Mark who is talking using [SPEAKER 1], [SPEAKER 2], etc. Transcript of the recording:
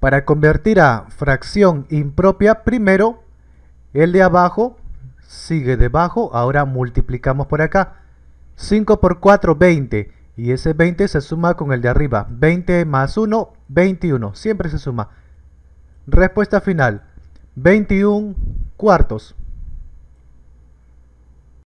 [SPEAKER 1] Para convertir a fracción impropia, primero el de abajo sigue debajo, ahora multiplicamos por acá. 5 por 4, 20. Y ese 20 se suma con el de arriba. 20 más 1, 21. Siempre se suma. Respuesta final. 21 cuartos.